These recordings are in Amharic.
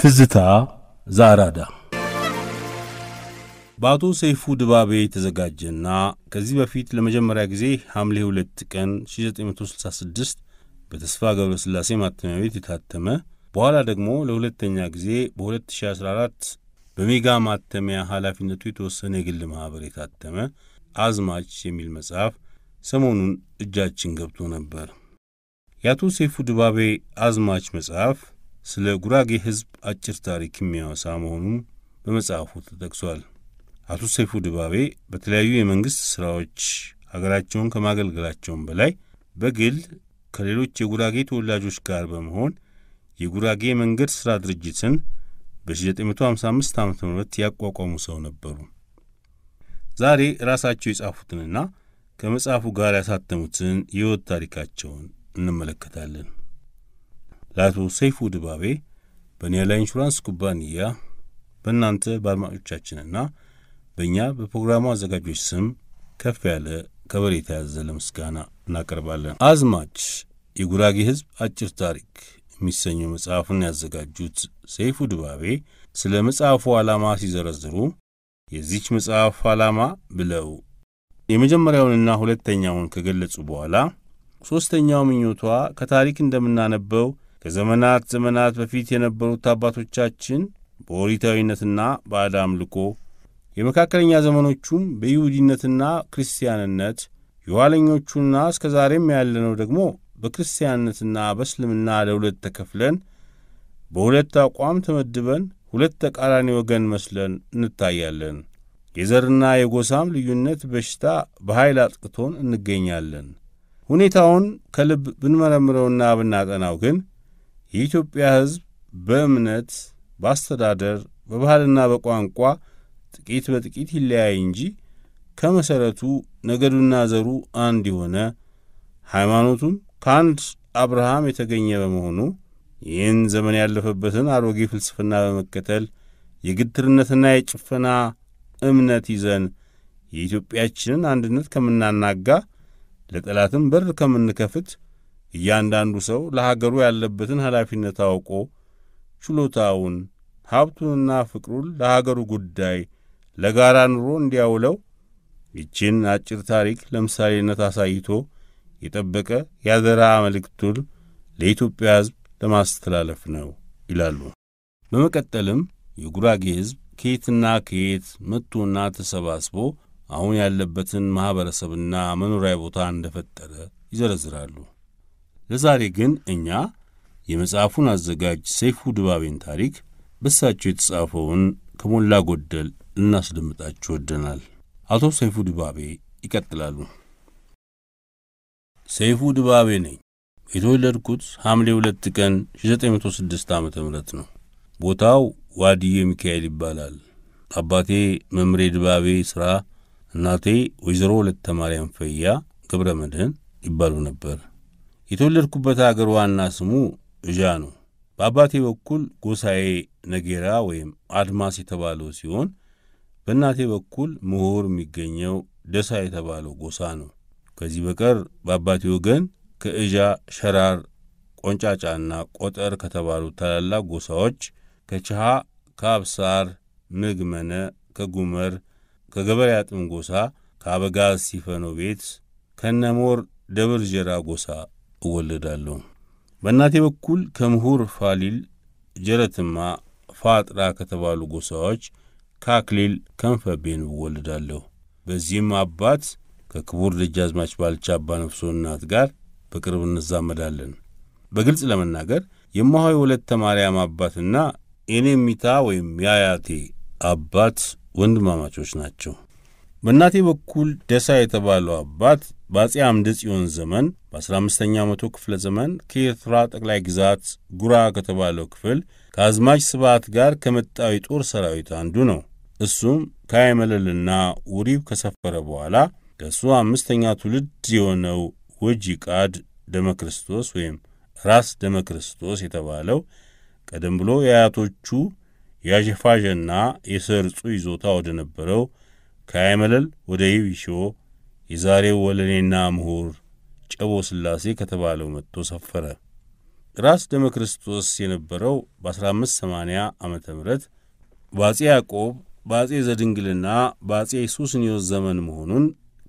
ትዝታ ዛራዳ በአቶ ሰይፉ ድባቤ የተዘጋጀና ከዚህ በፊት ለመጀመሪያ ጊዜ ሐምሌ 2 ቀን 1966 በተስፋ ገብረሥላሴ ማተሚያ ቤት የታተመ በኋላ ደግሞ ለሁለተኛ ጊዜ በ2014 በሜጋ ማተሚያ ኃላፊነቱ የተወሰነ የግል ማኅበር የታተመ አዝማች የሚል መጽሐፍ ሰሞኑን እጃችን ገብቶ ነበር። የአቶ ሰይፉ ድባቤ አዝማች መጽሐፍ ስለ ጉራጌ ሕዝብ አጭር ታሪክ የሚያወሳ መሆኑም በመጽሐፉ ተጠቅሷል። አቶ ሰይፉ ድባቤ በተለያዩ የመንግሥት ሥራዎች ሀገራቸውን ከማገልገላቸውም በላይ በግል ከሌሎች የጉራጌ ተወላጆች ጋር በመሆን የጉራጌ መንገድ ሥራ ድርጅትን በ1955 ዓ ም ያቋቋሙ ሰው ነበሩ። ዛሬ ራሳቸው የጻፉትንና ከመጽሐፉ ጋር ያሳተሙትን የሕይወት ታሪካቸውን እንመለከታለን። ለአቶ ሰይፉ ድባቤ በኒያላ ኢንሹራንስ ኩባንያ በእናንተ በአድማጮቻችንና በእኛ በፕሮግራሙ አዘጋጆች ስም ከፍ ያለ ከበሬታ ያዘለ ምስጋና እናቀርባለን። አዝማች የጉራጌ ሕዝብ አጭር ታሪክ የሚሰኘው መጽሐፉን ያዘጋጁት ሰይፉ ድባቤ ስለ መጽሐፉ ዓላማ ሲዘረዝሩ የዚች መጽሐፍ ዓላማ ብለው የመጀመሪያውንና ሁለተኛውን ከገለጹ በኋላ ሦስተኛው ምኞቷ ከታሪክ እንደምናነበው ከዘመናት ዘመናት በፊት የነበሩት አባቶቻችን በኦሪታዊነትና በአዳ አምልኮ፣ የመካከለኛ ዘመኖቹም በይሁዲነትና ክርስቲያንነት፣ የኋለኞቹና እስከ ዛሬም ያለነው ደግሞ በክርስቲያንነትና በእስልምና ለሁለት ተከፍለን በሁለት አቋም ተመድበን ሁለት ተቃራኒ ወገን መስለን እንታያለን። የዘርና የጎሳም ልዩነት በሽታ በኃይል አጥቅቶን እንገኛለን። ሁኔታውን ከልብ ብንመረምረውና ብናጠናው ግን የኢትዮጵያ ሕዝብ በእምነት፣ በአስተዳደር፣ በባህልና በቋንቋ ጥቂት በጥቂት ይለያይ እንጂ ከመሠረቱ ነገዱና ዘሩ አንድ የሆነ ሃይማኖቱም ከአንድ አብርሃም የተገኘ በመሆኑ ይህን ዘመን ያለፈበትን አሮጌ ፍልስፍና በመከተል የግትርነትና የጭፈና እምነት ይዘን የኢትዮጵያችንን አንድነት ከምናናጋ ለጠላትም በር ከምንከፍት እያንዳንዱ ሰው ለሀገሩ ያለበትን ኃላፊነት አውቆ ችሎታውን፣ ሀብቱንና ፍቅሩን ለሀገሩ ጉዳይ ለጋራ ኑሮ እንዲያውለው ይችን አጭር ታሪክ ለምሳሌነት አሳይቶ የጠበቀ የአደራ መልእክቱን ለኢትዮጵያ ሕዝብ ለማስተላለፍ ነው ይላሉ። በመቀጠልም የጉራጌ ሕዝብ ከየትና ከየት መጥቶና ተሰባስቦ አሁን ያለበትን ማኅበረሰብና መኖሪያ ቦታ እንደፈጠረ ይዘረዝራሉ። ለዛሬ ግን እኛ የመጽሐፉን አዘጋጅ ሰይፉ ድባቤን ታሪክ በሳቸው የተጻፈውን ከሞላ ጎደል እናስደምጣችሁ ወደናል። አቶ ሰይፉ ድባቤ ይቀጥላሉ። ሰይፉ ድባቤ ነኝ። የተወለድኩት ሐምሌ ሁለት ቀን 1906 ዓ ም ነው። ቦታው ዋድዬ ሚካኤል ይባላል። አባቴ መምሬ ድባቤ ሥራ፣ እናቴ ወይዘሮ ሁለተ ማርያም ፈያ ገብረ መድህን ይባሉ ነበር። የተወለድኩበት አገር ዋና ስሙ እዣ ነው። በአባቴ በኩል ጎሳዬ ነጌራ ወይም አድማስ የተባለው ሲሆን በእናቴ በኩል ምሁር የሚገኘው ደሳ የተባለው ጎሳ ነው። ከዚህ በቀር በአባቴ ወገን ከእዣ፣ ሸራር፣ ቆንጫጫና ቆጠር ከተባሉ ታላላቅ ጎሳዎች ከችሃ፣ ከአብሳር፣ ምግመነ፣ ከጉመር፣ ከገበሬ አጥም ጎሳ፣ ከአበጋዝ ሲፈኖ ቤት፣ ከነሞር ደብር ጀራ ጎሳ እወልዳለሁ። በእናቴ በኩል ከምሁር ፋሊል፣ ጀረትማ፣ ፋጥራ ከተባሉ ጎሳዎች ከአክሊል ከንፈቤን እወልዳለሁ በዚህም አባት ከክቡር ደጃዝማች ባልቻ አባ ነፍሶ እናት ጋር በቅርብ እንዛመዳለን። በግልጽ ለመናገር የማሆይ ወለተ ማርያም አባትና ኤኔሚታ ወይም ያያቴ አባት ወንድማማቾች ናቸው። በእናቴ በኩል ደሳ የተባለው አባት በአጼ አምደ ጽዮን ዘመን በ15ኛ መቶ ክፍለ ዘመን ከኤርትራ ጠቅላይ ግዛት ጉራ ከተባለው ክፍል ከአዝማች ስባት ጋር ከመጣው የጦር ሰራዊት አንዱ ነው። እሱም ከአይመለልና ውሪብ ከሰፈረ በኋላ ከእሱ አምስተኛ ትውልድ የሆነው ቃድ ደመ ክርስቶስ ወይም ራስ ደመ ክርስቶስ የተባለው ቀደም ብሎ የአያቶቹ የአሸፋዥና የሰርጹ ይዞታ ወደ ነበረው ከአይመለል ወደ ይብሾ የዛሬው ወለኔና ምሁር ጨቦ ሥላሴ ከተባለው መጥቶ ሰፈረ። ራስ ደመ ክርስቶስ የነበረው በ1580 ዓ ም በአጼ ያዕቆብ በአጼ ዘድንግልና በአጼ ሱስንዮስ ዘመን መሆኑን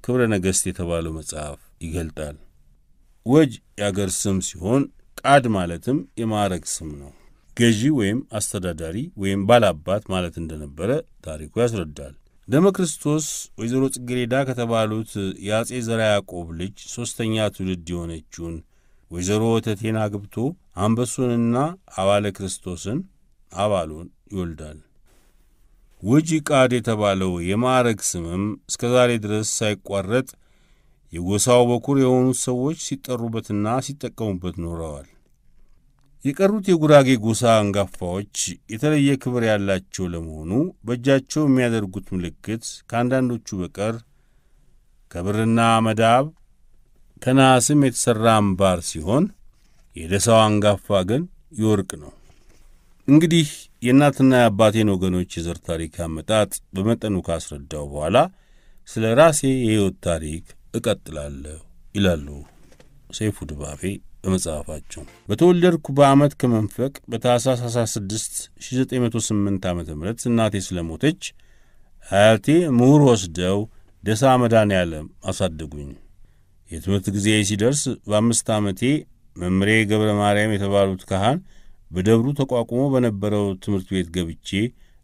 ክብረ ነገሥት የተባለው መጽሐፍ ይገልጣል። ወጅ የአገር ስም ሲሆን ቃድ ማለትም የማዕረግ ስም ነው። ገዢ ወይም አስተዳዳሪ ወይም ባላባት ማለት እንደነበረ ታሪኩ ያስረዳል። ደመ ክርስቶስ ወይዘሮ ጽጌሬዳ ከተባሉት የአጼ ዘራ ያዕቆብ ልጅ ሦስተኛ ትውልድ የሆነችውን ወይዘሮ ወተቴን አግብቶ አንበሱንና አባለ ክርስቶስን አባሉን ይወልዳል። ውጅ ቃድ የተባለው የማዕረግ ስምም እስከ ዛሬ ድረስ ሳይቋረጥ የጎሳው በኩር የሆኑት ሰዎች ሲጠሩበትና ሲጠቀሙበት ኖረዋል። የቀሩት የጉራጌ ጎሳ አንጋፋዎች የተለየ ክብር ያላቸው ለመሆኑ በእጃቸው የሚያደርጉት ምልክት ከአንዳንዶቹ በቀር ከብርና መዳብ ከነሐስም የተሠራ አምባር ሲሆን የደሳው አንጋፋ ግን የወርቅ ነው። እንግዲህ የእናትና የአባቴን ወገኖች የዘር ታሪክ አመጣጥ በመጠኑ ካስረዳው በኋላ ስለ ራሴ የሕይወት ታሪክ እቀጥላለሁ ይላሉ ሰይፉ ድባቤ በመጽሐፋቸው በተወለድኩ በዓመት ከመንፈቅ በታኅሳስ 16 1908 ዓ ም እናቴ ስለሞተች አያቴ ምሁር ወስደው ደሳ መዳን ዓለም አሳደጉኝ። የትምህርት ጊዜ ሲደርስ በአምስት ዓመቴ መምሬ ገብረ ማርያም የተባሉት ካህን በደብሩ ተቋቁሞ በነበረው ትምህርት ቤት ገብቼ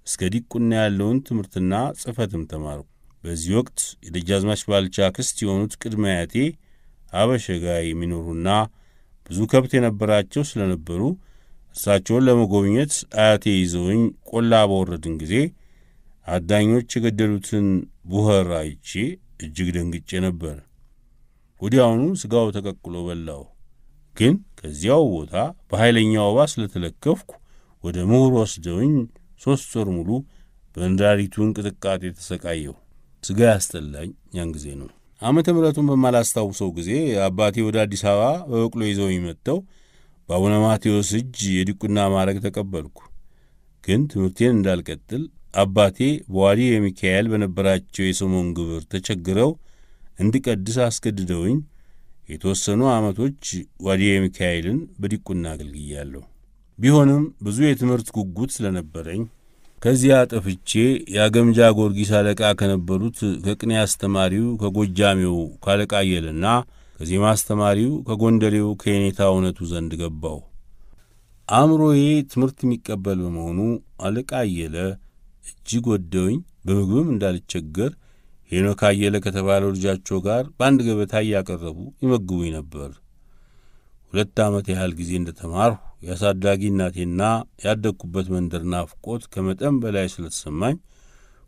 እስከ ዲቁና ያለውን ትምህርትና ጽሕፈትም ተማርኩ። በዚህ ወቅት የደጃዝማች ባልቻ ክስት የሆኑት ቅድመ አያቴ አበሸጋ የሚኖሩና ብዙ ከብት የነበራቸው ስለነበሩ እሳቸውን ለመጎብኘት አያቴ ይዘውኝ ቆላ በወረድን ጊዜ አዳኞች የገደሉትን ቡኸር አይቼ እጅግ ደንግጬ ነበር። ወዲያውኑ ሥጋው ተቀቅሎ በላው። ግን ከዚያው ቦታ በኃይለኛው ወባ ስለተለከፍኩ ወደ ምሁር ወስደውኝ ሦስት ወር ሙሉ በእንዳሪቱ እንቅጥቃጤ ተሰቃየው ሥጋ ያስጠላኝ ያን ጊዜ ነው። ዓመተ ምሕረቱን በማላስታውሰው ጊዜ አባቴ ወደ አዲስ አበባ በበቅሎ ይዘው መጥተው በአቡነ ማቴዎስ እጅ የዲቁና ማዕረግ ተቀበልኩ። ግን ትምህርቴን እንዳልቀጥል አባቴ በዋዲ የሚካኤል በነበራቸው የሰሞን ግብር ተቸግረው እንድቀድስ አስገድደውኝ የተወሰኑ ዓመቶች ዋዲ ሚካኤልን በዲቁና አገልግያለሁ። ቢሆንም ብዙ የትምህርት ጉጉት ስለነበረኝ ከዚያ ጠፍቼ የአገምጃ ጊዮርጊስ አለቃ ከነበሩት ከቅኔ አስተማሪው ከጎጃሜው ካለቃ አየለና ከዜማ አስተማሪው ከጎንደሬው ከየኔታ እውነቱ ዘንድ ገባሁ። አእምሮዬ ትምህርት የሚቀበል በመሆኑ አለቃ አየለ እጅግ ወደውኝ በምግብም እንዳልቸገር ሄኖክ አየለ ከተባለው ልጃቸው ጋር በአንድ ገበታ እያቀረቡ ይመግቡኝ ነበር። ሁለት ዓመት ያህል ጊዜ እንደተማርሁ የአሳዳጊ እናቴና ያደግኩበት መንደር ናፍቆት ከመጠን በላይ ስለተሰማኝ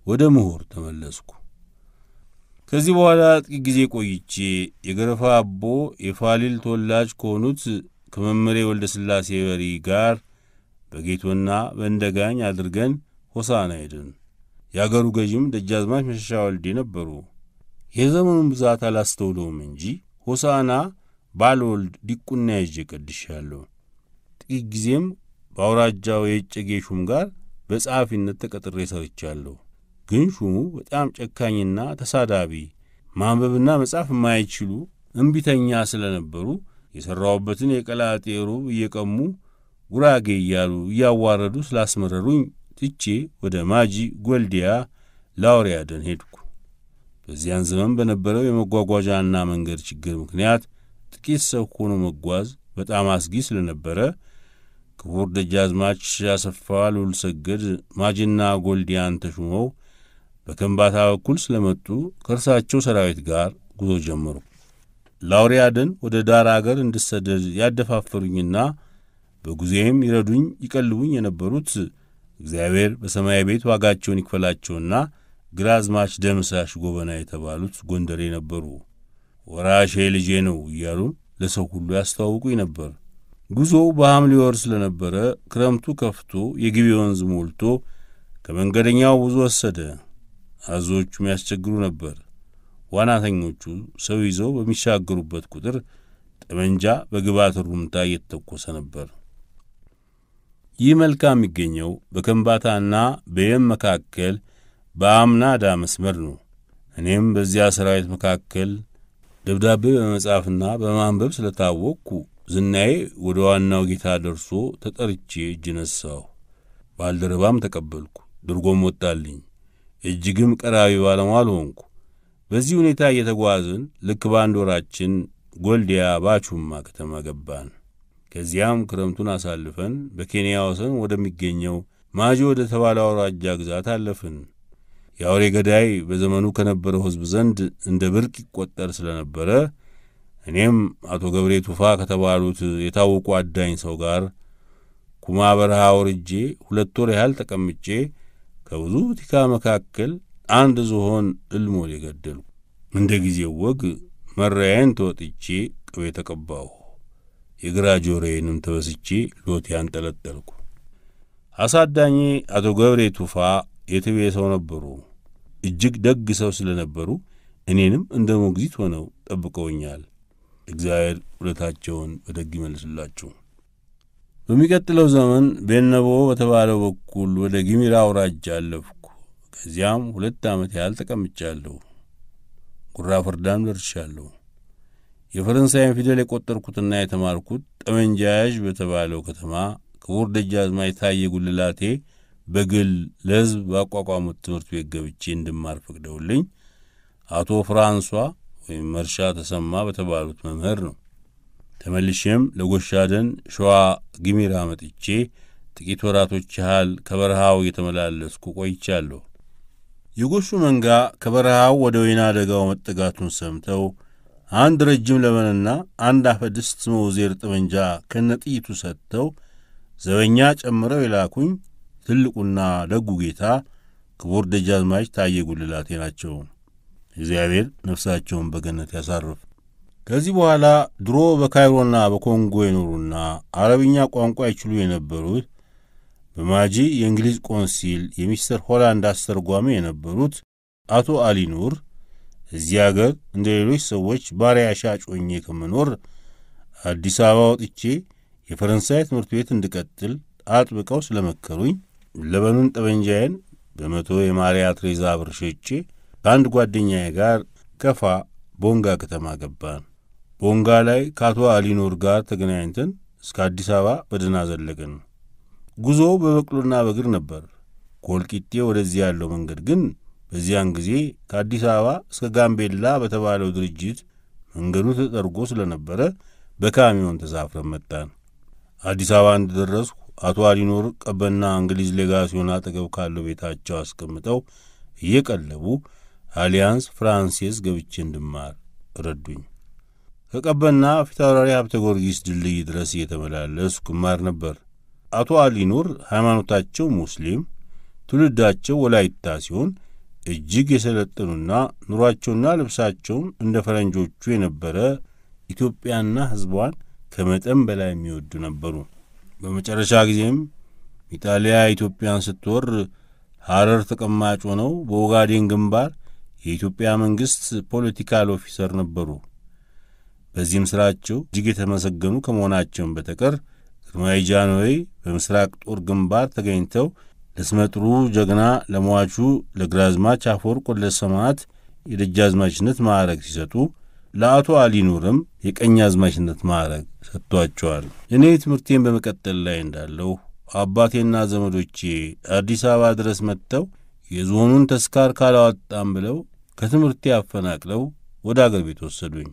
ወደ ምሁር ተመለስኩ። ከዚህ በኋላ ጥቂ ጊዜ ቆይቼ የገረፋ አቦ የፋሊል ተወላጅ ከሆኑት ከመምሬ ወልደ ሥላሴ በሪ ጋር በጌቶና በእንደጋኝ አድርገን ሆሳና ሄድን። የአገሩ ገዥም ደጃዝማች መሸሻ ወልዴ ነበሩ። የዘመኑን ብዛት አላስተውለውም እንጂ ሆሳና ባልወልድ ዲቁና ይዤ ቀድሻለሁ። ጥቂት ጊዜም በአውራጃው የእጨጌ ሹም ጋር በጸሐፊነት ተቀጥሬ ሰርቻለሁ። ግን ሹሙ በጣም ጨካኝና ተሳዳቢ፣ ማንበብና መጻፍ የማይችሉ እምቢተኛ ስለነበሩ የሠራሁበትን የቀላጤ ሩብ እየቀሙ ጉራጌ እያሉ እያዋረዱ ስላስመረሩኝ ትቼ ወደ ማጂ ጎልዲያ ላውሪያደን ሄድኩ። በዚያን ዘመን በነበረው የመጓጓዣና መንገድ ችግር ምክንያት ጥቂት ሰው ሆኖ መጓዝ በጣም አስጊ ስለነበረ ክቡር ደጃዝማች አሰፋ ልዑል ሰገድ ማጅና ጎልዲያን ተሹመው በከንባታ በኩል ስለመጡ ከእርሳቸው ሰራዊት ጋር ጉዞ ጀመሩ። ላውሪያድን ወደ ዳር አገር እንድሰደድ ያደፋፈሩኝና በጉዜም ይረዱኝ ይቀልቡኝ የነበሩት እግዚአብሔር በሰማይ ቤት ዋጋቸውን ይክፈላቸውና ግራዝማች ደምሳሽ ጎበና የተባሉት ጎንደሬ ነበሩ። ወራሽ ልጄ ነው እያሉ ለሰው ሁሉ ያስተዋውቁኝ ነበር። ጉዞው በሐምሌ ወር ስለነበረ ክረምቱ ከፍቶ የግቢ ወንዝ ሞልቶ ከመንገደኛው ብዙ ወሰደ። አዞዎቹም ያስቸግሩ ነበር። ዋናተኞቹ ሰው ይዘው በሚሻገሩበት ቁጥር ጠመንጃ በግባት ሩምታ እየተተኮሰ ነበር። ይህ መልካ የሚገኘው በከንባታና በየም መካከል በአምናዳ መስመር ነው። እኔም በዚያ ሰራዊት መካከል ደብዳቤ በመጻፍና በማንበብ ስለታወቅኩ ዝናዬ ወደ ዋናው ጌታ ደርሶ ተጠርቼ እጅ ነሳሁ። ባልደረባም ተቀበልኩ። ድርጎም ወጣልኝ። እጅግም ቀራቢ ባለሟል ሆንኩ። በዚህ ሁኔታ እየተጓዝን ልክ በአንድ ወራችን ጎልዲያ ባቹማ ከተማ ገባን። ከዚያም ክረምቱን አሳልፈን በኬንያ ወሰን ወደሚገኘው ማጂ ወደ ተባለ አውራጃ ግዛት አለፍን። የአውሬ ገዳይ በዘመኑ ከነበረው ሕዝብ ዘንድ እንደ ብርቅ ይቆጠር ስለነበረ እኔም አቶ ገብሬ ቱፋ ከተባሉት የታወቁ አዳኝ ሰው ጋር ኩማ በረሃ ወርጄ ሁለት ወር ያህል ተቀምጬ ከብዙ ቲካ መካከል አንድ ዝሆን እልሞል የገደሉ እንደ ጊዜው ወግ መራያን ተወጥቼ ቅቤ ተቀባሁ። የግራ ጆሬንም ተበስቼ ሎቴ አንጠለጠልኩ። አሳዳኜ አቶ ገብሬ ቱፋ የትቤ ሰው ነበሩ። እጅግ ደግ ሰው ስለነበሩ እኔንም እንደ ሞግዚት ሆነው ጠብቀውኛል። እግዚአብሔር ውለታቸውን በደግ ይመልስላችሁ። በሚቀጥለው ዘመን ቤነቦ በተባለው በኩል ወደ ጊሚራ አውራጃ አለፍኩ። ከዚያም ሁለት ዓመት ያህል ተቀምጫለሁ። ጉራ ፈርዳም ደርሻለሁ። የፈረንሳይን ፊደል የቆጠርኩትና የተማርኩት ጠመንጃያዥ በተባለው ከተማ ክቡር ደጃዝማች ታዬ ጉልላቴ በግል ለህዝብ ባቋቋሙት ትምህርት ቤት ገብቼ እንድማር ፈቅደውልኝ አቶ ፍራንሷ ወይም መርሻ ተሰማ በተባሉት መምህር ነው። ተመልሼም ለጎሻደን ሸዋ ግሚራ መጥቼ ጥቂት ወራቶች ያህል ከበረሃው እየተመላለስኩ ቆይቻለሁ። የጎሹ መንጋ ከበረሃው ወደ ወይና ደጋው መጠጋቱን ሰምተው አንድ ረጅም ለመንና አንድ አፈድስት መውዜር ጠመንጃ ከነጥይቱ ሰጥተው ዘበኛ ጨምረው የላኩኝ ትልቁና ደጉ ጌታ ክቡር ደጃዝማች ታዬ ጉልላቴ ናቸው። እግዚአብሔር ነፍሳቸውን በገነት ያሳርፍ። ከዚህ በኋላ ድሮ በካይሮና በኮንጎ የኖሩና አረብኛ ቋንቋ ይችሉ የነበሩት በማጂ የእንግሊዝ ቆንሲል የሚስተር ሆላንድ አስተርጓሚ የነበሩት አቶ አሊ ኑር እዚህ አገር እንደ ሌሎች ሰዎች ባሪያ ሻጭ ሆኜ አዲስ አበባ ወጥቼ የፈረንሳይ ትምህርት ቤት እንድቀጥል አጥብቀው ስለመከሩኝ ለበኑን ጠበንጃዬን በመቶ የማሪያ ትሬዛ ብር ሸጬ ከአንድ ጓደኛዬ ጋር ከፋ ቦንጋ ከተማ ገባን። ቦንጋ ላይ ከአቶ አሊኖር ጋር ተገናኝተን እስከ አዲስ አበባ በደህና ዘለቅን። ጉዞው በበቅሎና በእግር ነበር። ኮልቂጤ ወደዚህ ያለው መንገድ ግን በዚያን ጊዜ ከአዲስ አበባ እስከ ጋምቤላ በተባለው ድርጅት መንገዱ ተጠርጎ ስለነበረ በካሚዮን ተሳፍረን መጣን። አዲስ አበባ እንደደረስኩ አቶ አሊኖር ቀበና እንግሊዝ ሌጋሲዮን አጠገብ ካለው ቤታቸው አስቀምጠው እየቀለቡ አሊያንስ ፍራንሴስ ገብቼ እንድማር ረዱኝ። ከቀበና ፊታውራሪ ሀብተ ጊዮርጊስ ድልድይ ድረስ እየተመላለስኩ እማር ነበር። አቶ አሊኖር ሃይማኖታቸው ሙስሊም፣ ትውልዳቸው ወላይታ ሲሆን እጅግ የሰለጠኑና ኑሯቸውና ልብሳቸውም እንደ ፈረንጆቹ የነበረ ኢትዮጵያና ሕዝቧን ከመጠን በላይ የሚወዱ ነበሩ። በመጨረሻ ጊዜም ኢጣሊያ ኢትዮጵያን ስትወር ሀረር ተቀማጭ ሆነው በኦጋዴን ግንባር የኢትዮጵያ መንግሥት ፖለቲካል ኦፊሰር ነበሩ። በዚህም ሥራቸው እጅግ የተመሰገኑ ከመሆናቸውም በተቀር ግርማዊ ጃንሆይ በምስራቅ ጦር ግንባር ተገኝተው ለስመጥሩ ጀግና ለሟቹ ለግራዝማች አፈወርቅ ወልደ ሰማዕት የደጃዝማችነት ማዕረግ ሲሰጡ ለአቶ አሊ ኑርም አዝማችነት ማዕረግ ሰጥቷቸዋል። እኔ ትምህርቴን በመቀጠል ላይ እንዳለሁ አባቴና ዘመዶቼ አዲስ አበባ ድረስ መጥተው የዞኑን ተስካር ካላወጣም ብለው ከትምህርቴ አፈናቅለው ወደ አገር ቤት ወሰዱኝ።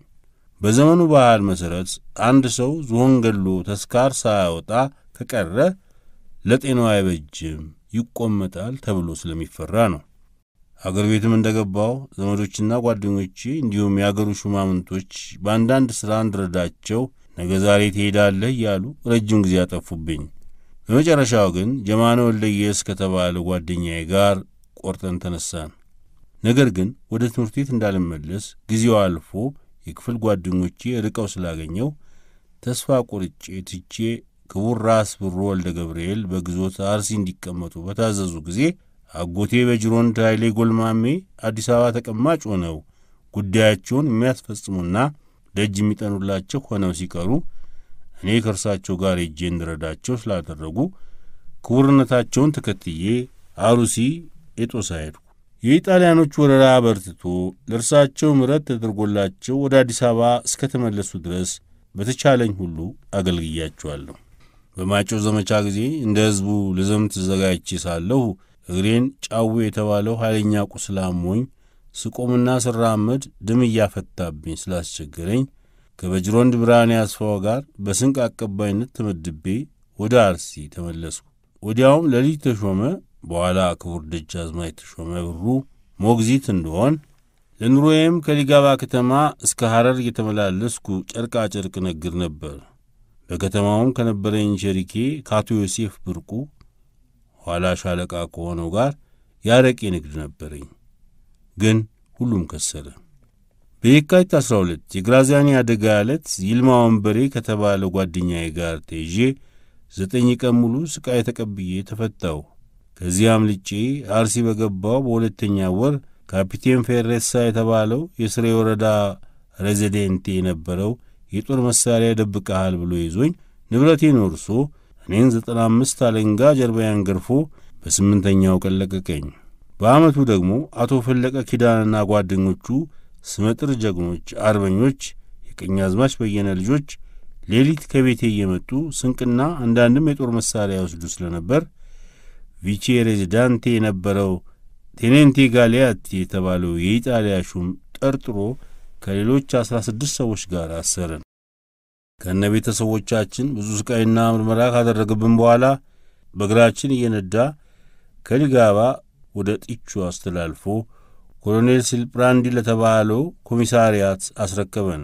በዘመኑ ባህል መሠረት አንድ ሰው ዝሆን ገሎ ተስካር ሳያወጣ ከቀረ ለጤናው አይበጅም፣ ይቆመጣል ተብሎ ስለሚፈራ ነው። አገር ቤትም እንደገባው ዘመዶችና ጓደኞች እንዲሁም የአገሩ ሹማምንቶች በአንዳንድ ሥራ እንድረዳቸው ነገ ዛሬ ትሄዳለህ እያሉ ረጅም ጊዜ አጠፉብኝ። በመጨረሻው ግን ጀማነ ወልደየስ ከተባለ ጓደኛዬ ጋር ቆርጠን ተነሳን። ነገር ግን ወደ ትምህርት ቤት እንዳልመለስ ጊዜው አልፎ የክፍል ጓደኞቼ ርቀው ስላገኘው ተስፋ ቆርጬ ትቼ ክቡር ራስ ብሮ ወልደ ገብርኤል በግዞት አርሲ እንዲቀመጡ በታዘዙ ጊዜ አጎቴ በጅሮንድ ኃይሌ ጎልማሜ አዲስ አበባ ተቀማጭ ሆነው ጉዳያቸውን የሚያስፈጽሙና ደጅ የሚጠኑላቸው ሆነው ሲቀሩ እኔ ከእርሳቸው ጋር እጄ እንድረዳቸው ስላደረጉ ክቡርነታቸውን ተከትዬ አሩሲ ኤጦሳ ሄድኩ። የኢጣሊያኖች ወረራ በርትቶ ለእርሳቸው ምረት ተደርጎላቸው ወደ አዲስ አበባ እስከተመለሱ ድረስ በተቻለኝ ሁሉ አገልግያቸዋለሁ። በማጨው ዘመቻ ጊዜ እንደ ሕዝቡ ልዘምት ተዘጋጅቼ ሳለሁ እግሬን ጫዊ የተባለው ኃይለኛ ቁስል አሞኝ ስቆምና ስራመድ ድም እያፈታብኝ ስላስቸገረኝ ከበጅሮንድ ብርሃኔ አስፋው ጋር በስንቅ አቀባይነት ተመድቤ ወደ አርሲ ተመለስኩ። ወዲያውም ለልጅ ተሾመ በኋላ ክቡር ደጃዝማች የተሾመ ብሩ ሞግዚት እንደሆን ለኑሮዬም ከሊጋባ ከተማ እስከ ሐረር እየተመላለስኩ ጨርቃ ጨርቅ ነግር ነበር። በከተማውም ከነበረኝ ሸሪኬ ከአቶ ዮሴፍ ብርቁ ኋላ ሻለቃ ከሆነው ጋር የአረቄ ንግድ ነበረኝ፣ ግን ሁሉም ከሰለ በየካቲት 12 የግራዚያኒ አደጋ ዕለት ይልማ ወንበሬ ከተባለ ጓደኛዬ ጋር ተይዤ ዘጠኝ ቀን ሙሉ ሥቃይ ተቀብዬ ተፈታሁ። ከዚያም ልጬ አርሲ በገባው በሁለተኛ ወር ካፒቴን ፌሬሳ የተባለው የስሬ ወረዳ ሬዚዴንቴ የነበረው የጦር መሣሪያ ደብቀሃል ብሎ ይዞኝ ንብረቴን ወርሶ እኔን ዘጠና አምስት አለንጋ ጀርባያን ገርፎ በስምንተኛው ቀን ለቀቀኝ። በዓመቱ ደግሞ አቶ ፈለቀ ኪዳንና ጓደኞቹ ስመጥር ጀግኖች አርበኞች፣ አዝማች በየነ ልጆች ሌሊት ከቤቴ እየመጡ ስንቅና አንዳንድም የጦር መሳሪያ ይወስዱ ስለነበር ቪቼ ሬዚዳንቴ የነበረው ቴኔንቴ ጋሊያቲ የተባለው የኢጣሊያ ሹም ጠርጥሮ ከሌሎች አስራ ስድስት ሰዎች ጋር አሰረ። ከነ ቤተሰቦቻችን ብዙ ስቃይና ምርመራ ካደረገብን በኋላ በእግራችን እየነዳ ከሊጋባ ወደ ጢቹ አስተላልፎ ኮሎኔል ሲልፕራንዲ ለተባለው ኮሚሳሪያት አስረከበን።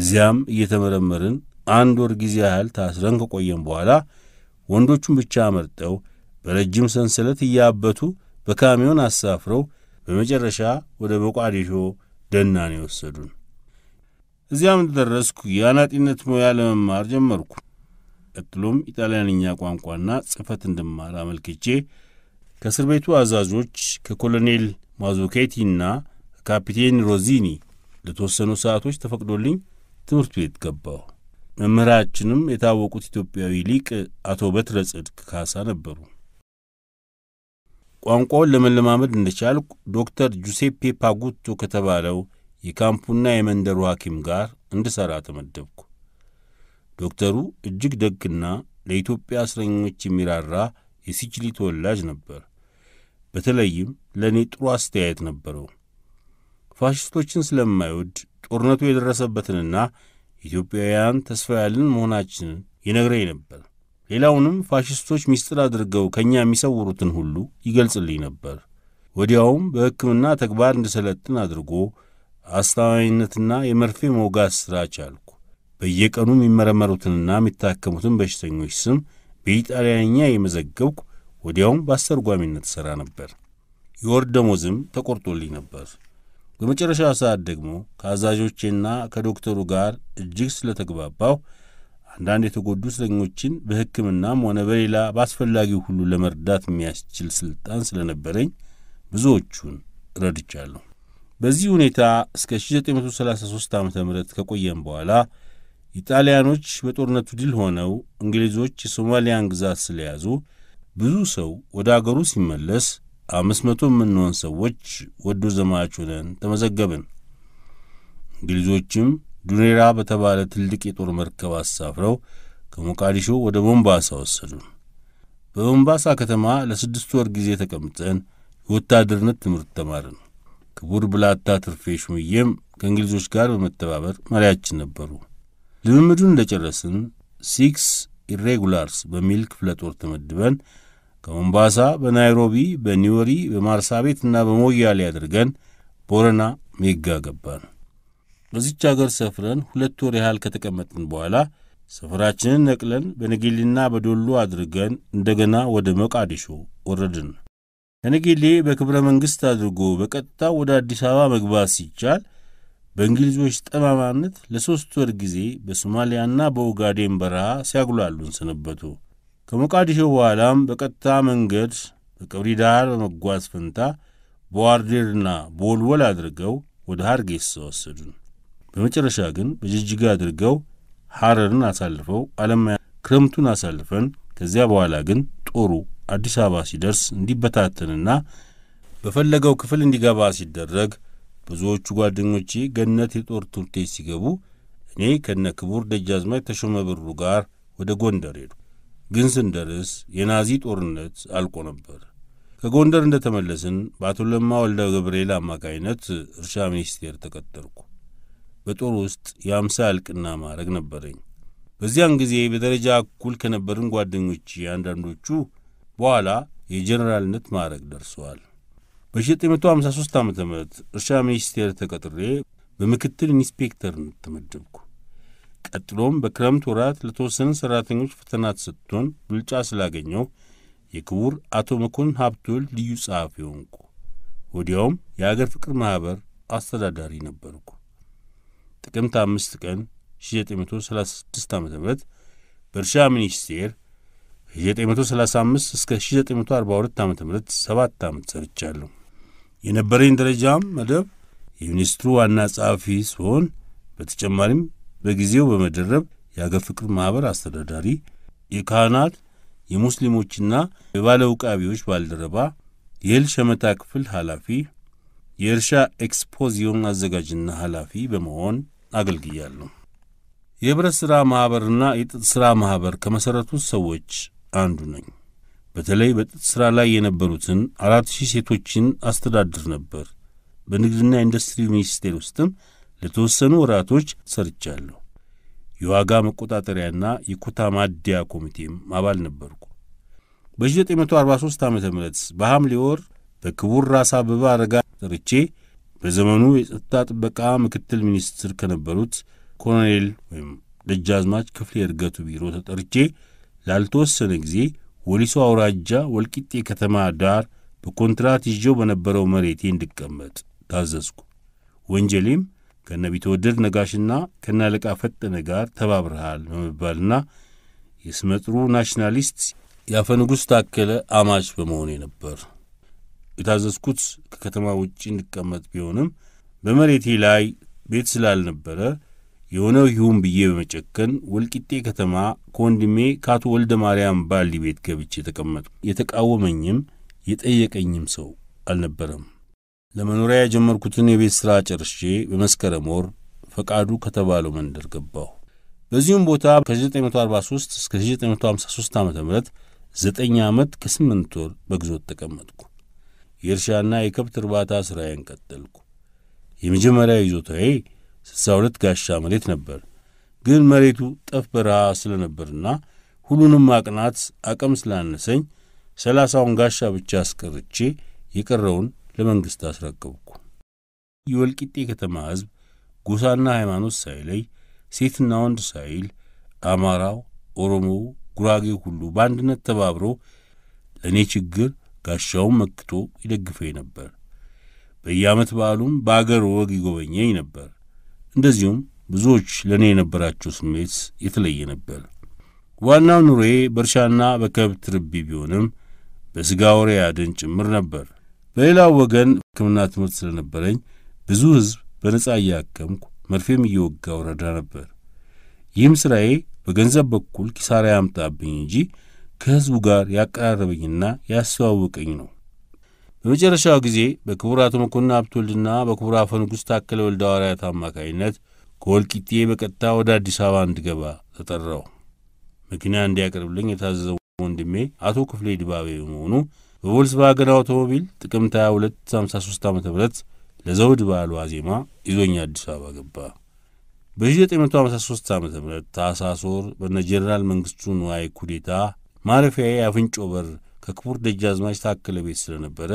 እዚያም እየተመረመርን አንድ ወር ጊዜ ያህል ታስረን ከቆየን በኋላ ወንዶቹን ብቻ መርጠው በረጅም ሰንሰለት እያበቱ በካሚዮን አሳፍረው በመጨረሻ ወደ ሞቃዲሾ ደናን የወሰዱን። እዚያም እንደደረስኩ የአናጢነት ሙያ ለመማር ጀመርኩ። ቀጥሎም ኢጣሊያንኛ ቋንቋና ጽሕፈት እንድማር አመልክቼ ከእስር ቤቱ አዛዦች ከኮሎኔል ማዞኬቲና ካፒቴን ሮዚኒ ለተወሰኑ ሰዓቶች ተፈቅዶልኝ ትምህርት ቤት ገባሁ። መምህራችንም የታወቁት ኢትዮጵያዊ ሊቅ አቶ በትረ ጽድቅ ካሳ ነበሩ። ቋንቋውን ለመለማመድ እንደቻልኩ ዶክተር ጁሴፔ ፓጉቶ ከተባለው የካምፑና የመንደሩ ሐኪም ጋር እንድሠራ ተመደብኩ። ዶክተሩ እጅግ ደግና ለኢትዮጵያ እስረኞች የሚራራ የሲችሊ ተወላጅ ነበር። በተለይም ለእኔ ጥሩ አስተያየት ነበረው። ፋሽስቶችን ስለማይወድ ጦርነቱ የደረሰበትንና ኢትዮጵያውያን ተስፋ ያልን መሆናችንን ይነግረኝ ነበር። ሌላውንም ፋሽስቶች ምስጢር አድርገው ከእኛ የሚሰውሩትን ሁሉ ይገልጽልኝ ነበር። ወዲያውም በሕክምና ተግባር እንድሰለጥን አድርጎ አስተዋይነትና የመርፌ መውጋት ሥራ ቻልኩ። በየቀኑ የሚመረመሩትንና የሚታከሙትን በሽተኞች ስም በኢጣሊያኛ የመዘገብኩ፣ ወዲያውም በአስተርጓሚነት ሠራ ነበር። የወር ደሞዝም ተቆርጦልኝ ነበር። በመጨረሻው ሰዓት ደግሞ ከአዛዦቼና ከዶክተሩ ጋር እጅግ ስለተግባባሁ አንዳንድ የተጎዱ እስረኞችን በሕክምናም ሆነ በሌላ በአስፈላጊው ሁሉ ለመርዳት የሚያስችል ሥልጣን ስለነበረኝ ብዙዎቹን ረድቻለሁ። በዚህ ሁኔታ እስከ 1933 ዓ ም ከቆየም በኋላ ኢጣሊያኖች በጦርነቱ ድል ሆነው እንግሊዞች የሶማሊያን ግዛት ስለያዙ ብዙ ሰው ወደ አገሩ ሲመለስ አምስት መቶ የምንሆን ሰዎች ወዶ ዘማች ሆነን ተመዘገብን። እንግሊዞችም ዱኔራ በተባለ ትልቅ የጦር መርከብ አሳፍረው ከሞቃዲሾ ወደ ቦምባሳ ወሰዱን። በቦምባሳ ከተማ ለስድስት ወር ጊዜ ተቀምጠን የወታደርነት ትምህርት ተማርን። ክቡር ብላታ ትርፌ ሹምዬም ከእንግሊዞች ጋር በመተባበር መሪያችን ነበሩ። ልምምዱን እንደጨረስን ሲክስ ኢሬጉላርስ በሚል ክፍለ ጦር ተመድበን ከሞምባሳ በናይሮቢ በኒወሪ እና በሞያሌ አድርገን ቦረና ሜጋ ገባን። በዚች አገር ሰፍረን ሁለት ወር ያህል ከተቀመጥን በኋላ ሰፈራችንን ነቅለን በነጌሌና በዶሎ አድርገን እንደገና ወደ መቃዲሾ ወረድን። ለነጌሌ በክብረ መንግሥት አድርጎ በቀጥታ ወደ አዲስ አበባ መግባት ሲቻል በእንግሊዞች ጠማማነት ለሦስት ወር ጊዜ በሶማሊያና በኦጋዴን በረሃ ሲያጉላሉን ሰነበቱ። ከሞቃዲሾ በኋላም በቀጥታ መንገድ በቀብሪ ዳር በመጓዝ ፈንታ በዋርዴርና በወልወል አድርገው ወደ ሀርጌሳ ወሰዱን። በመጨረሻ ግን በጅጅጋ አድርገው ሐረርን አሳልፈው አለማያ ክረምቱን አሳልፈን ከዚያ በኋላ ግን ጦሩ አዲስ አበባ ሲደርስ እንዲበታተንና በፈለገው ክፍል እንዲገባ ሲደረግ ብዙዎቹ ጓደኞቼ ገነት የጦር ትምህርት ቤት ሲገቡ እኔ ከነ ክቡር ደጃዝማች ተሾመ ብሩ ጋር ወደ ጎንደር ሄዱ። ግን ስንደርስ የናዚ ጦርነት አልቆ ነበር። ከጎንደር እንደ ተመለስን በአቶ ለማ ወልደ ገብርኤል አማካይነት እርሻ ሚኒስቴር ተቀጠርኩ። በጦር ውስጥ የአምሳ እልቅና ማዕረግ ነበረኝ። በዚያን ጊዜ በደረጃ እኩል ከነበርን ጓደኞቼ አንዳንዶቹ በኋላ የጀኔራልነት ማዕረግ ደርሰዋል። በ1953 ዓ ም እርሻ ሚኒስቴር ተቀጥሬ በምክትል ኢንስፔክተርነት ተመደብኩ። ቀጥሎም በክረምት ወራት ለተወሰነ ሠራተኞች ፈተና ተሰጥቶን ብልጫ ስላገኘው የክቡር አቶ መኮንን ሀብቶል ልዩ ጸሐፊ ሆንኩ። ወዲያውም የአገር ፍቅር ማኅበር አስተዳዳሪ ነበርኩ። ጥቅምት አምስት ቀን 1936 ዓ ም በእርሻ ሚኒስቴር እስከ ዓ ም 7 ዓመት ሰርቻለሁ። የነበረኝ ደረጃም መደብ የሚኒስትሩ ዋና ጸሐፊ ሲሆን በተጨማሪም በጊዜው በመደረብ የአገር ፍቅር ማኅበር አስተዳዳሪ፣ የካህናት የሙስሊሞችና የባለ ውቃቢዎች ባልደረባ፣ የእህል ሸመታ ክፍል ኃላፊ፣ የእርሻ ኤክስፖዚዮን አዘጋጅና ኃላፊ በመሆን አገልግያለሁ። የህብረት ሥራ ማኅበርና የጥጥ ሥራ ማኅበር ከመሠረቱት ሰዎች አንዱ ነኝ። በተለይ በጥጥ ሥራ ላይ የነበሩትን አራት ሺህ ሴቶችን አስተዳድር ነበር። በንግድና ኢንዱስትሪ ሚኒስቴር ውስጥም ለተወሰኑ ወራቶች ሰርቻለሁ። የዋጋ መቆጣጠሪያና የኩታ ማደያ ኮሚቴም አባል ነበርኩ። በ1943 ዓ ም በሐምሌ ወር በክቡር ራስ አበበ አረጋ ጠርቼ በዘመኑ የጸጥታ ጥበቃ ምክትል ሚኒስትር ከነበሩት ኮሎኔል ወይም ደጃዝማች ክፍሌ እርገቱ ቢሮ ተጠርቼ ላልተወሰነ ጊዜ ወሊሶ አውራጃ ወልቂጤ ከተማ ዳር በኮንትራት ይዤው በነበረው መሬቴ እንድቀመጥ ታዘዝኩ። ወንጀሌም ከነቢትወደድ ነጋሽና ከናለቃ ፈጠነ ጋር ተባብረሃል በመባልና የስመጥሩ ናሽናሊስት የአፈ ንጉሥ ታከለ አማች በመሆኔ ነበር። የታዘዝኩት ከከተማ ውጭ እንድቀመጥ ቢሆንም በመሬቴ ላይ ቤት ስላልነበረ የሆነው ይሁን ብዬ በመጨከን ወልቂጤ ከተማ ከወንድሜ ከአቶ ወልደ ማርያም ባሊ ቤት ገብቼ ተቀመጡ። የተቃወመኝም የጠየቀኝም ሰው አልነበረም። ለመኖሪያ የጀመርኩትን የቤት ሥራ ጨርሼ በመስከረም ወር ፈቃዱ ከተባለው መንደር ገባሁ። በዚሁም ቦታ ከ 943 እስከ 953 ዓ ም ዘጠኝ ዓመት ከስምንት ወር በግዞት ተቀመጥኩ። የእርሻና የከብት እርባታ ሥራዬን ቀጠልኩ። የመጀመሪያ ይዞታዬ 62 ጋሻ መሬት ነበር። ግን መሬቱ ጠፍ በረሃ ስለነበርና ሁሉንም ማቅናት አቅም ስላነሰኝ ሰላሳውን ጋሻ ብቻ አስቀርቼ የቀረውን ለመንግሥት አስረከብኩ። የወልቂጤ ከተማ ሕዝብ ጎሳና ሃይማኖት ሳይለይ ሴትና ወንድ ሳይል አማራው፣ ኦሮሞው፣ ጉራጌ ሁሉ በአንድነት ተባብሮ ለእኔ ችግር ጋሻውን መክቶ ይደግፈኝ ነበር። በየዓመት በዓሉም በአገር ወግ ይጎበኘኝ ነበር። እንደዚሁም ብዙዎች ለእኔ የነበራቸው ስሜት የተለየ ነበር። ዋናው ኑሮዬ በእርሻና በከብት ርቢ ቢሆንም በሥጋ ወሬ አድን ጭምር ነበር። በሌላው ወገን ሕክምና ትምህርት ስለነበረኝ ብዙ ሕዝብ በነጻ እያከምኩ መርፌም እየወጋ ወረዳ ነበር። ይህም ሥራዬ በገንዘብ በኩል ኪሳራ ያምጣብኝ እንጂ ከሕዝቡ ጋር ያቀራረበኝና ያስተዋወቀኝ ነው። በመጨረሻው ጊዜ በክቡር አቶ መኮንን ሀብተወልድና በክቡር አፈ ንጉሥ ታከለ ወልደ ሐዋርያት አማካኝነት ከወልቂጤ በቀጥታ ወደ አዲስ አበባ እንድገባ ተጠራው። መኪና እንዲያቀርብልኝ የታዘዘው ወንድሜ አቶ ክፍሌ ድባቤ በመሆኑ በቮልስቫገን አውቶሞቢል ጥቅምት 2253 ዓ ም ለዘውድ በዓሉ ዋዜማ ይዞኝ አዲስ አበባ ገባ። በ1953 ዓ ም ታህሳስ ወር በነ ጄኔራል መንግሥቱ ንዋይ ኩዴታ ማረፊያዬ አፍንጮ በር ከክቡር ደጃዝማች ታከለ ቤት ስለነበረ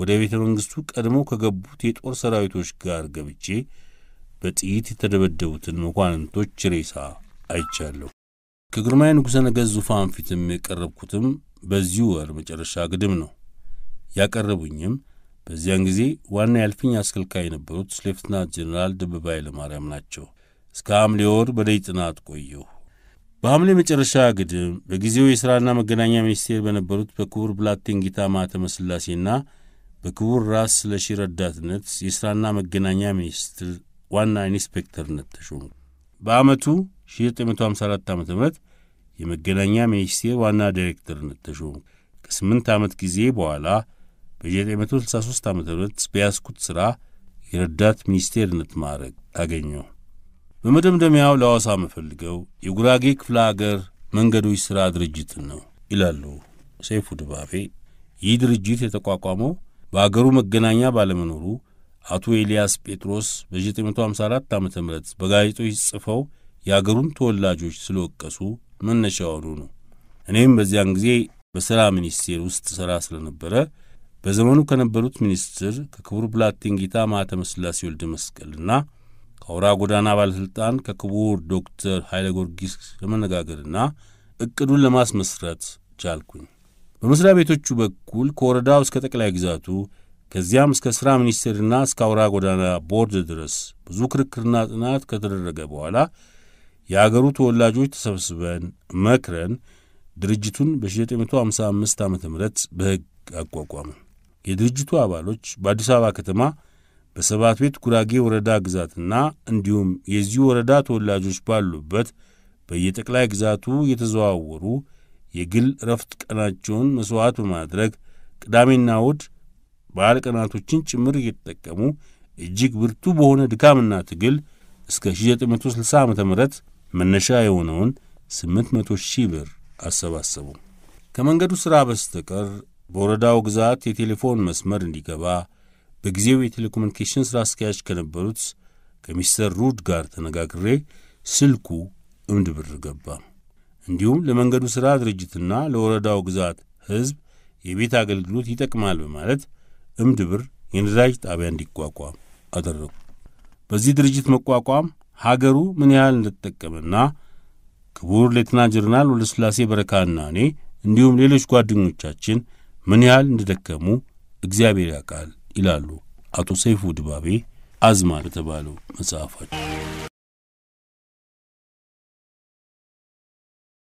ወደ ቤተ መንግሥቱ ቀድሞ ከገቡት የጦር ሰራዊቶች ጋር ገብቼ በጥይት የተደበደቡትን መኳንንቶች ሬሳ አይቻለሁ። ከግርማዊ ንጉሠ ነገሥት ዙፋን ፊትም የቀረብኩትም በዚሁ ወር መጨረሻ ግድም ነው። ያቀረቡኝም በዚያን ጊዜ ዋና ያልፍኝ አስከልካይ የነበሩት ሌፍትናንት ጀኔራል ደበበ ኃይለማርያም ናቸው። እስከ ሐምሌ ወር ጥናት ቆየሁ። በሐምሌ መጨረሻ ግድም በጊዜው የሥራና መገናኛ ሚኒስቴር በነበሩት በክቡር ብላቴን ጌታ ማኅተመ ሥላሴና በክቡር ራስ ስለሺ ረዳትነት የሥራና መገናኛ ሚኒስትር ዋና ኢንስፔክተርነት ተሾሙ። በዓመቱ 1954 ዓ ም የመገናኛ ሚኒስቴር ዋና ዳይሬክተርነት ተሾሙ። ከስምንት ዓመት ጊዜ በኋላ በ1963 ዓ ም በያዝኩት ሥራ የረዳት ሚኒስቴርነት ማዕረግ አገኘሁ። በመደምደሚያው ለሐዋሳ የምፈልገው የጉራጌ ክፍለ አገር መንገዶች ሥራ ድርጅትን ነው ይላሉ ሰይፉ ድባቤ። ይህ ድርጅት የተቋቋመው በአገሩ መገናኛ ባለመኖሩ አቶ ኤልያስ ጴጥሮስ በ 954 ዓ ም በጋዜጦች ጽፈው የአገሩን ተወላጆች ስለወቀሱ መነሻ ነው። እኔም በዚያን ጊዜ በሥራ ሚኒስቴር ውስጥ ሥራ ስለነበረ በዘመኑ ከነበሩት ሚኒስትር ከክቡር ብላቴን ጌታ ማኅተመ ሥላሴ ወልደ መስቀልና ከአውራ ጎዳና ባለሥልጣን ከክቡር ዶክተር ኃይለ ጊዮርጊስ ለመነጋገርና እቅዱን ለማስመስረት ቻልኩኝ። በመሥሪያ ቤቶቹ በኩል ከወረዳው እስከ ጠቅላይ ግዛቱ ከዚያም እስከ ሥራ ሚኒስቴርና እስከ አውራ ጎዳና ቦርድ ድረስ ብዙ ክርክርና ጥናት ከተደረገ በኋላ የአገሩ ተወላጆች ተሰብስበን መክረን ድርጅቱን በ1955 ዓ ም በሕግ አቋቋሙ። የድርጅቱ አባሎች በአዲስ አበባ ከተማ በሰባት ቤት ጉራጌ ወረዳ ግዛትና እንዲሁም የዚሁ ወረዳ ተወላጆች ባሉበት በየጠቅላይ ግዛቱ የተዘዋወሩ የግል ረፍት ቀናቸውን መሥዋዕት በማድረግ ቅዳሜና እሁድ በዓል ቀናቶችን ጭምር እየተጠቀሙ እጅግ ብርቱ በሆነ ድካምና ትግል እስከ 1960 ዓ ም መነሻ የሆነውን 800 ሺህ ብር አሰባሰቡ። ከመንገዱ ሥራ በስተቀር በወረዳው ግዛት የቴሌፎን መስመር እንዲገባ በጊዜው የቴሌኮሙኒኬሽን ሥራ አስኪያጅ ከነበሩት ከሚስተር ሩድ ጋር ተነጋግሬ ስልኩ እምድ ብር ገባ። እንዲሁም ለመንገዱ ሥራ ድርጅትና ለወረዳው ግዛት ሕዝብ የቤት አገልግሎት ይጠቅማል በማለት እምድ ብር የነዳጅ ጣቢያ እንዲቋቋም አደረጉ። በዚህ ድርጅት መቋቋም ሀገሩ ምን ያህል እንደተጠቀመና ክቡር ሌትናንት ጀነራል ሥላሴ በረካና እኔ እንዲሁም ሌሎች ጓደኞቻችን ምን ያህል እንደደከሙ እግዚአብሔር ያውቃል። ይላሉ አቶ ሰይፉ ድባቤ አዝማ ለተባለው መጽሐፋቸው።